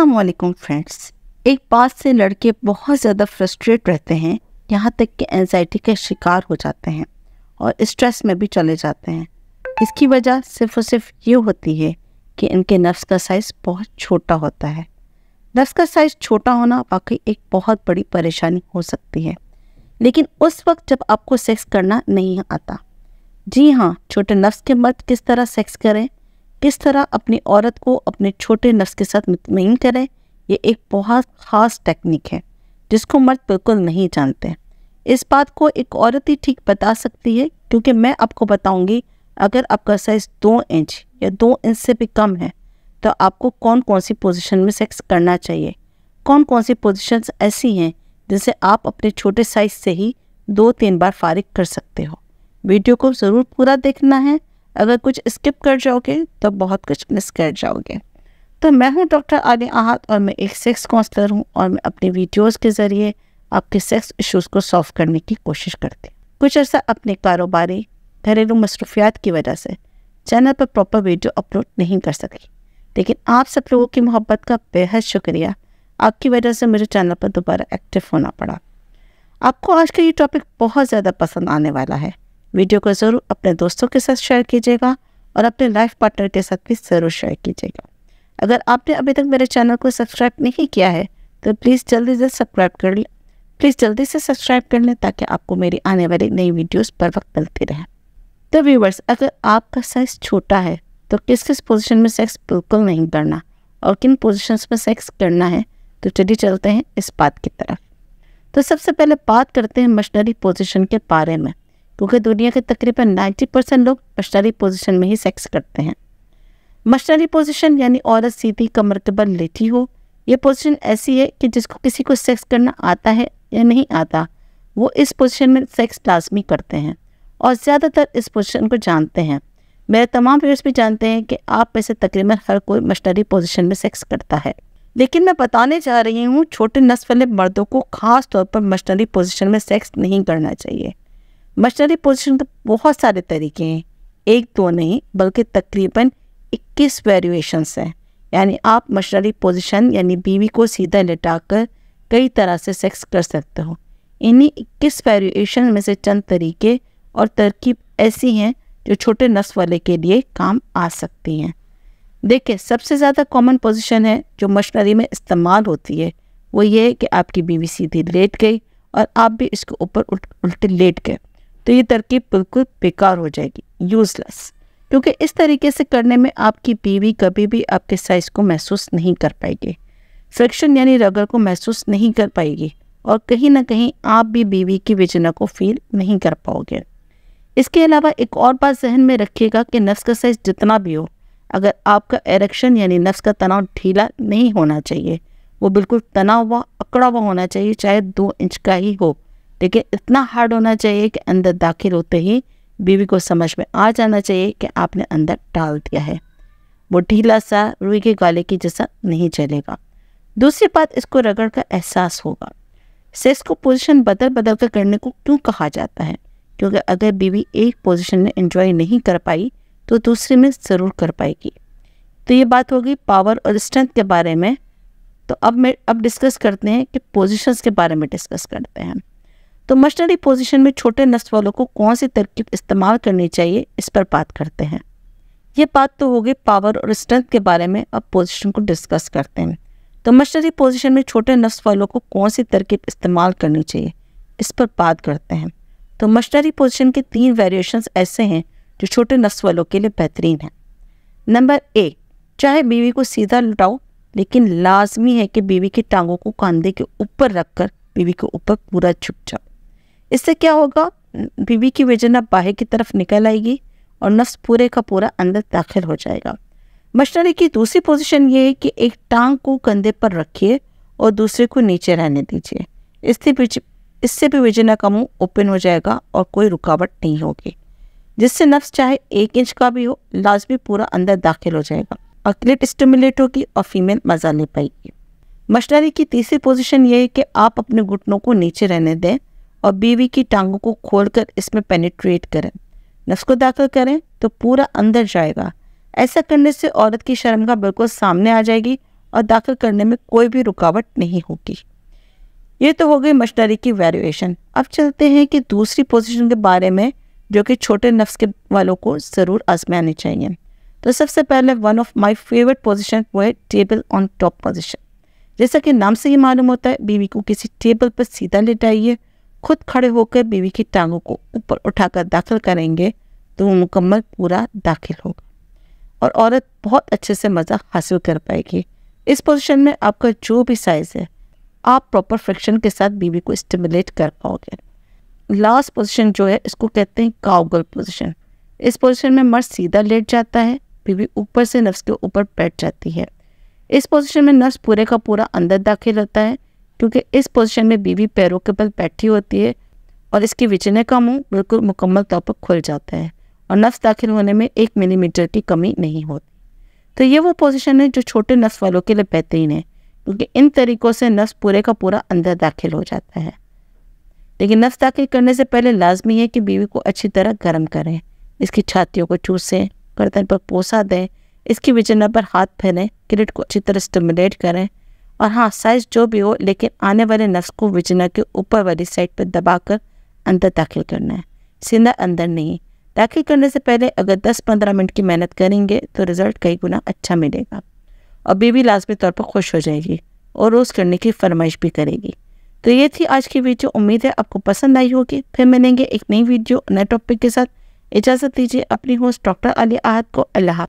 असलकुम फ्रेंड्स एक बात से लड़के बहुत ज़्यादा फ्रस्ट्रेट रहते हैं यहाँ तक कि एनजाइटी का शिकार हो जाते हैं और स्ट्रेस में भी चले जाते हैं इसकी वजह सिर्फ और सिर्फ ये होती है कि इनके नफ्स का साइज़ बहुत छोटा होता है नफ्स का साइज़ छोटा होना वाकई एक बहुत बड़ी परेशानी हो सकती है लेकिन उस वक्त जब आपको सेक्स करना नहीं आता जी हाँ छोटे नफ्स के मर्द किस तरह सेक्स करें किस तरह अपनी औरत को अपने छोटे नफ्स के साथ मुतमिन करें ये एक बहुत ख़ास टेक्निक है जिसको मर्द बिल्कुल नहीं जानते इस बात को एक औरत ही ठीक बता सकती है क्योंकि मैं आपको बताऊंगी अगर आपका साइज़ दो इंच या दो इंच से भी कम है तो आपको कौन कौन सी पोजीशन में सेक्स करना चाहिए कौन कौन सी पोजीशंस ऐसी हैं जिसे आप अपने छोटे साइज़ से ही दो तीन बार फारिग कर सकते हो वीडियो को ज़रूर पूरा देखना है अगर कुछ स्किप कर जाओगे तो बहुत कुछ मिस कर जाओगे तो मैं हूं डॉक्टर आदि आहत और मैं एक सेक्स काउंसलर हूं और मैं अपने वीडियोस के ज़रिए आपके सेक्स इश्यूज को सॉल्व करने की कोशिश करती हूँ कुछ अर्सा अपने कारोबारी घरेलू मसरूफियात की वजह से चैनल पर प्रॉपर वीडियो अपलोड नहीं कर सकी लेकिन आप सब लोगों की मोहब्बत का बेहद शुक्रिया आपकी वजह से मेरे चैनल पर दोबारा एक्टिव होना पड़ा आपको आज का ये टॉपिक बहुत ज़्यादा पसंद आने वाला है वीडियो को ज़रूर अपने दोस्तों के साथ शेयर कीजिएगा और अपने लाइफ पार्टनर के साथ भी ज़रूर शेयर कीजिएगा अगर आपने अभी तक मेरे चैनल को सब्सक्राइब नहीं किया है तो प्लीज़ जल्दी से सब्सक्राइब कर लें प्लीज़ जल्दी से सब्सक्राइब कर लें ताकि आपको मेरी आने वाली नई वीडियोज़ पर वक्त मिलती रहे तो व्यूवर्स अगर आपका साइज़ छोटा है तो किस किस पोजिशन में सेक्स बिल्कुल नहीं करना और किन पोजिशन में सेक्स करना है तो चलिए चलते हैं इस बात की तरफ तो सबसे पहले बात करते हैं मशनरी पोजिशन के बारे में क्योंकि दुनिया के तकरीबन 90 परसेंट लोग मशनरी पोजीशन में ही सेक्स करते हैं मशनरी पोजीशन यानी औरत सीधी कमर के बल लेटी हो यह पोजीशन ऐसी है कि जिसको किसी को सेक्स करना आता है या नहीं आता वो इस पोजीशन में सेक्स लाजमी करते हैं और ज़्यादातर इस पोजिशन को जानते हैं मेरे तमाम व्यवर्स भी जानते हैं कि आप में से तकरीबन हर कोई मशनरी पोजिशन में सेक्स करता है लेकिन मैं बताने जा रही हूँ छोटे नस्ल वाले मर्दों को खास तौर पर मशनरी पोजीशन में सेक्स नहीं करना चाहिए मशनरी पोजिशन के तो बहुत सारे तरीके हैं एक दो नहीं बल्कि तकरीबन 21 वेरिएशंस हैं यानी आप मशनरी पोजिशन यानी बीवी को सीधा लिटाकर कई तरह से सेक्स कर सकते हो इन्हीं इक्कीस वेरिएशन में से चंद तरीके और तरकीब ऐसी हैं जो छोटे नस वाले के लिए काम आ सकती हैं देखिए सबसे ज़्यादा कॉमन पोजिशन है जो मशनरी में इस्तेमाल होती है वो ये है कि आपकी बीवी सीधी लेट गई और आप भी इसके ऊपर उल्टे लेट गए तो ये तरकीब बिल्कुल बेकार हो जाएगी यूज़लेस क्योंकि इस तरीके से करने में आपकी बीवी कभी भी आपके साइज़ को महसूस नहीं कर पाएगी फ्रिक्शन यानी रगड़ को महसूस नहीं कर पाएगी और कहीं ना कहीं आप भी बीवी की विजना को फील नहीं कर पाओगे इसके अलावा एक और बात जहन में रखिएगा कि नफ्स का साइज़ जितना भी हो अगर आपका एरेक्शन यानी नफ्स का तनाव ढीला नहीं होना चाहिए वो बिल्कुल तना हुआ अकड़ा हुआ होना चाहिए चाहे दो इंच का ही हो लेकिन इतना हार्ड होना चाहिए कि अंदर दाखिल होते ही बीवी को समझ में आ जाना चाहिए कि आपने अंदर डाल दिया है वो ढीला सा रुई के गाले की जैसा नहीं चलेगा दूसरी बात इसको रगड़ का एहसास होगा सेक्स को पोजीशन बदल बदल कर करने को क्यों कहा जाता है क्योंकि अगर बीवी एक पोजीशन में इंजॉय नहीं कर पाई तो दूसरे में ज़रूर कर पाएगी तो ये बात होगी पावर और स्ट्रेंथ के बारे में तो अब मैं अब डिस्कस करते हैं कि पोजीशंस के बारे में डिस्कस करते हैं तो मशनरी पोजीशन में छोटे नस्ल वालों को कौन सी तरकीब इस्तेमाल करनी चाहिए इस पर बात करते हैं ये बात तो होगी पावर और स्ट्रेंथ के बारे में अब पोजीशन को डिस्कस करते हैं तो मशनरी पोजीशन में छोटे नस वालों को कौन सी तरकीब इस्तेमाल करनी चाहिए इस पर बात करते हैं तो मशनरी पोजिशन के तीन वेरिएशन ऐसे हैं जो छोटे नस वालों के लिए बेहतरीन हैं नंबर एक चाहे बीवी को सीधा लुटाओ लेकिन लाजमी है कि बीवी की टांगों को कंधे के ऊपर रखकर बीवी के ऊपर पूरा झुक जाओ इससे क्या होगा बीवी की वेजना बाहर की तरफ निकल आएगी और नफ्स पूरे का पूरा अंदर दाखिल हो जाएगा मशनरी की दूसरी पोजीशन ये है कि एक टांग को कंधे पर रखिए और दूसरे को नीचे रहने दीजिए इससे भी इससे भी विजना का मुंह ओपन हो जाएगा और कोई रुकावट नहीं होगी जिससे नफ्स चाहे एक इंच का भी हो लाजमी पूरा अंदर दाखिल हो जाएगा और क्लिट स्टमुलेट होगी और फीमेल मज़ा ले पाएगी मशनरी की तीसरी पोजिशन ये है कि आप अपने घुटनों को नीचे रहने दें और बीवी की टांगों को खोलकर इसमें पेनिट्रेट करें नस को दाखिल करें तो पूरा अंदर जाएगा ऐसा करने से औरत की शर्मगा बिल्कुल सामने आ जाएगी और दाखिल करने में कोई भी रुकावट नहीं होगी ये तो हो गई मशनरी की वैल्यूएशन अब चलते हैं कि दूसरी पोजीशन के बारे में जो कि छोटे नफ्स के वालों को ज़रूर आजमानी चाहिए तो सबसे पहले one of my favourite position वो है टेबल ऑन टॉप पोजीशन जैसा कि नाम से ही मालूम होता है बीवी को किसी टेबल पर सीधा लेटाइए खुद खड़े होकर बीवी की टांगों को ऊपर उठाकर दाखिल करेंगे तो वो मुकम्मल पूरा दाखिल होगा और औरत बहुत अच्छे से मज़ा हासिल कर पाएगी इस पोजीशन में आपका जो भी साइज़ है आप प्रॉपर फ्रिक्शन के साथ बीवी को स्टिमुलेट कर पाओगे लास्ट पोजीशन जो है इसको कहते हैं काउगल पोजीशन इस पोजीशन में मर्द सीधा लेट जाता है बीवी ऊपर से नफ्स के ऊपर बैठ जाती है इस पोजीशन में नफ्स पूरे का पूरा अंदर दाखिल होता है क्योंकि इस पोजीशन में बीवी पैरों के बल बैठी होती है और इसकी विचने का मुंह बिल्कुल मुकम्मल तौर पर खुल जाता है और नफ्स दाखिल होने में एक मिलीमीटर की कमी नहीं होती तो ये वो पोजीशन है जो छोटे नफ्स वालों के लिए बेहतरीन है क्योंकि इन तरीक़ों से नफ्स पूरे का पूरा अंदर दाखिल हो जाता है लेकिन नफ्स दाखिल करने से पहले लाजमी है कि बीवी को अच्छी तरह गर्म करें इसकी छातियों को चूसें गर्दन पर पोसा दें इसकी विचना पर हाथ फैलें किरट को अच्छी तरह स्टमुलेट करें और हाँ साइज जो भी हो लेकिन आने वाले नस को विजना के ऊपर वाली साइड पर दबाकर अंदर दाखिल करना है सीधा अंदर नहीं दाखिल करने से पहले अगर 10-15 मिनट की मेहनत करेंगे तो रिज़ल्ट कई गुना अच्छा मिलेगा और बीवी लाजमी तौर पर खुश हो जाएगी और रोज़ करने की फरमाइश भी करेगी तो ये थी आज की वीडियो उम्मीद है आपको पसंद आई होगी फिर मिलेंगे एक नई वीडियो नए टॉपिक के साथ इजाज़त दीजिए अपनी होस्ट डॉक्टर अली आहद को अल्लाह